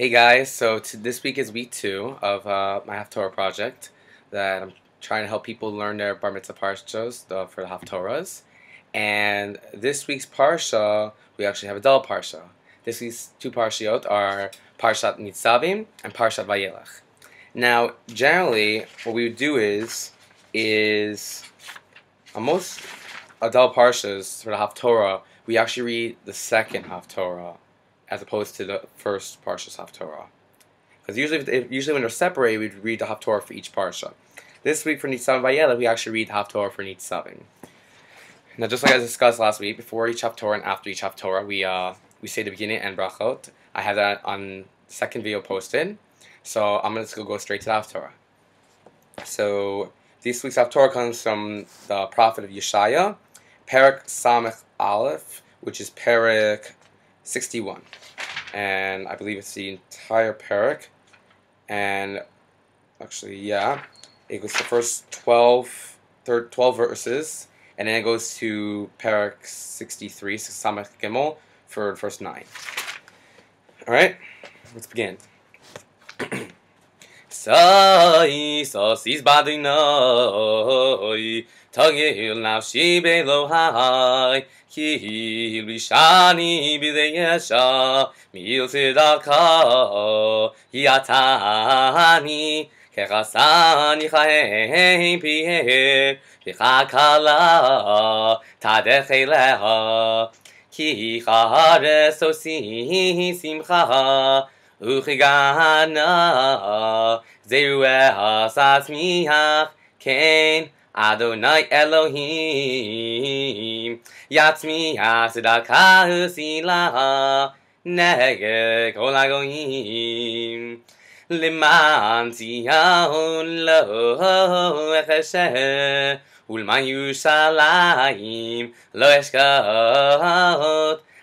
Hey guys, so this week is week two of uh, my Haftorah project that I'm trying to help people learn their Bar Mitzvah Parshas uh, for the Haftorahs. And this week's Parsha, we actually have a double Parsha. This week's two Parshiot are Parshat Nitzavim and Parshat VaYelech. Now, generally, what we would do is, is on most adult Parshas for the Haftorah, we actually read the second Haftorah as opposed to the first Parsha's Haftorah. Because usually, usually when they're separated, we'd read the Haftorah for each Parsha. This week for Nitzavim, Vayela, we actually read the Haftorah for Nitzavim. Now, just like I discussed last week, before each Haftorah and after each Haftorah, we, uh, we say the beginning and brachot. I have that on second video posted. So I'm going to go straight to the Haftorah. So this week's Haftorah comes from the prophet of Yeshaya, Perak Samech Aleph, which is Perak 61. And I believe it's the entire parak. And actually, yeah, it goes the first 12, 12 verses. And then it goes to parak 63, Samach Gimel, for the first nine. All right, let's begin. sai so sis badi noi tagi hil na shi be lo hai ki hi bi shani bi de yesha mi il se da ka hi atani ke rasani khai pi he bi kha kala khare so simkha Uchigana, Zeruah Sasmiach, kain Adonai Elohim, Yatsmiach Sidakah Silah, Nege Kolagoim, Liman Sihon Lo Echeseh, Ulman Yushalayim, Lo Eskot,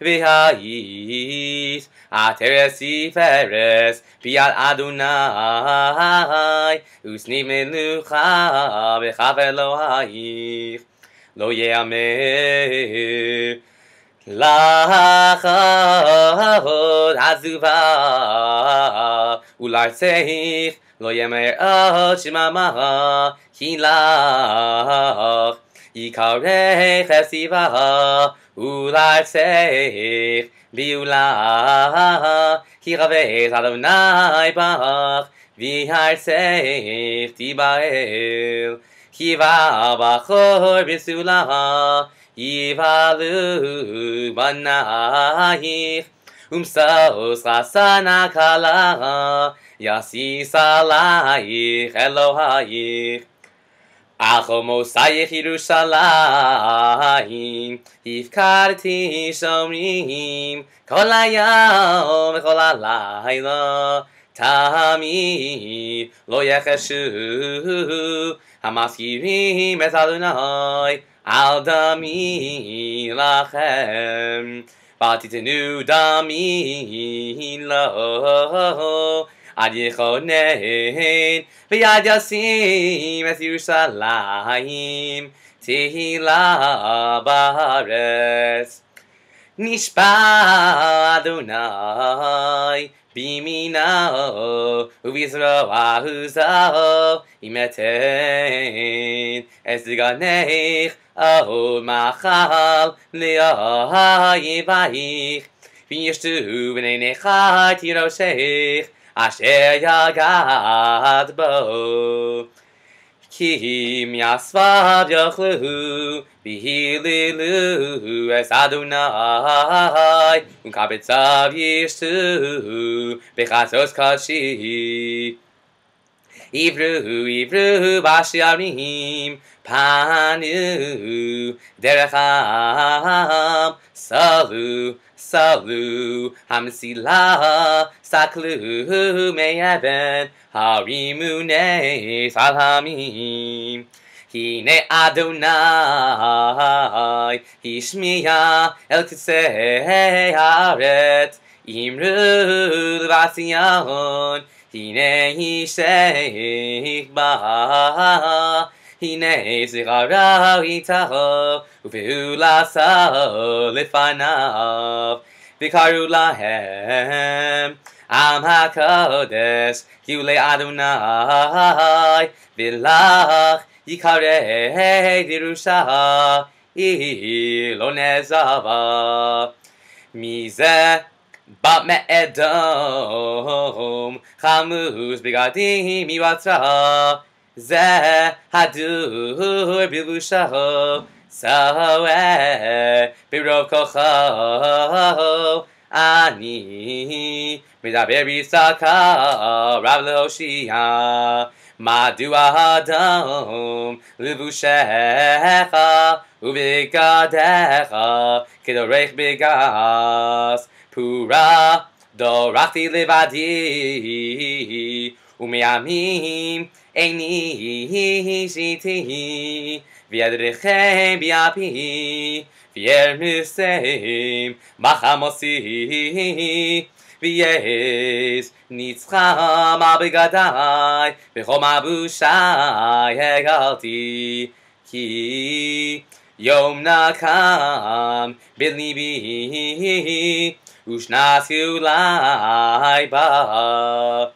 V'ha'is Ateres Iferes Pial Adonai Usni Melucha V'chav Eloheich Lo Ye'amer Lachod Azuva Ular Lo Ye'amer Ot Shemamah Hilach Yikarei Chesivah Ulai seich biula kiravez Adonai bach vihar seich tibael kiva bachor bisula yivalu banaich umsaos rasana kala yasi salaich Elohaich אַх מו סיי ירושלים איך קארט די שומרים קול יאו מכול לילה תמי לא יחשו המסגירים את אדוני על דמי לכם ותיתנו דמי לא Ad Yechonen V'yad Yassim Es Yerushalayim Tehillah Baharetz Nishpa Adonai Bimina Uvizro Ahuza Imeten Es Ganeich Ahol Machal Le'ahai Vahich V'yishtu V'nei asher yagad bo. Kim yasvav yachlehu, vihililu es Adonai, un kabetzav yishtu, bechazos kashi. Ivru, Ivru, Bashiarim, Panu, Derefam, Salu, Salu, Ham Hamsila, Saklu, Mayaben, Harimune, Salami Hine Adonai, Hishmiya, El Kisei, Haret, Imru, Vasiyahon, הנה אישך בא, הנה זכרו איתו, ופעולתו לפניו. וקראו להם עם הקודש, כי לאדוני, ולך יקרא ירושה, היא לא נעזבה. מזה but me edom chamuz begadim yivatra ze hadur bilusha sawe birov kocha ani midaber bisaka rav lehoshia madua hadom lebushecha ubegadecha kedorech begas. Hurrah! Dorachti levadi umeamim eini viadrichem v'yadrechem v'yapi v'yermiseim machamosi vi'es nitzcham abigadai v'chom abushai hegalti ki yom nakam b'libi Ushnasulai ba.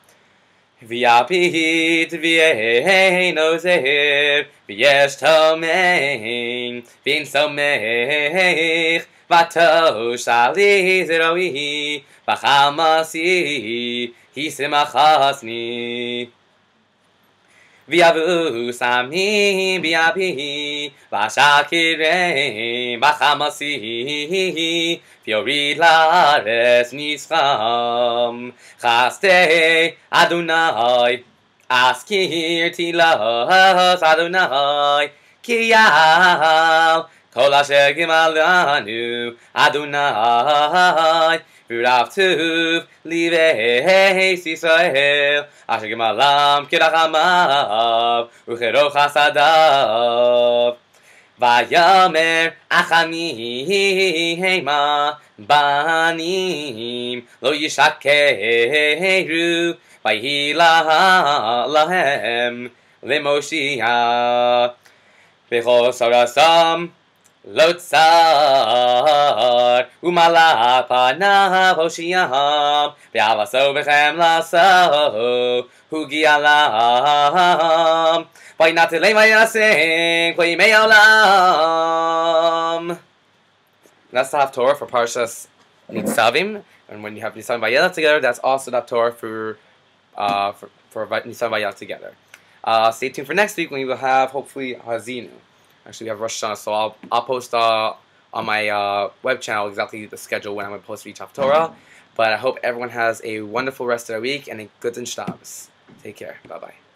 Viapit vienozer, viesh tomein, vien somech, vatosh ali zerohi, vachamasi, hisimachasni. Viavu sami, viapi, vashakirein, vachamasi, Fiorila res nischam, chaste Adunai, askir tilas Adonai, kiyal, kol asher gimalanu Adonai, Rav Tuv, Liveis Yisrael, Asher Gemalam Kirachamav, Ucherov Chasadav. ויאמר אחמי המה בנים לא ישקרו ויהי להם למושיע וחוסר עשם לא צר ומלה פנה הושיע ועל עשו בכם לעשו הוגיע להם ויינטלי ויעשה כל ימי העולם. That's the half Torah for Parshas Nitzavim, and when you have Nitzavim Vayelach together, that's also the Torah for, uh, for, for Nitzavim Vayelach together. Uh, stay tuned for next week when we will have, hopefully, Hazinu. Actually, we have Rosh Hashanah, so I'll, I'll post uh, on my uh, web channel exactly the schedule when I'm going to post each half Torah. But I hope everyone has a wonderful rest of their week and a good and Shabbos. Take care. Bye-bye.